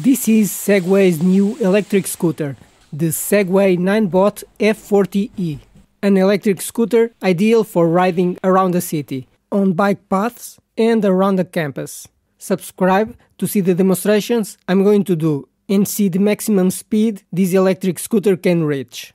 This is Segway's new electric scooter, the Segway 9Bot F40e, an electric scooter ideal for riding around the city, on bike paths and around the campus. Subscribe to see the demonstrations I'm going to do and see the maximum speed this electric scooter can reach.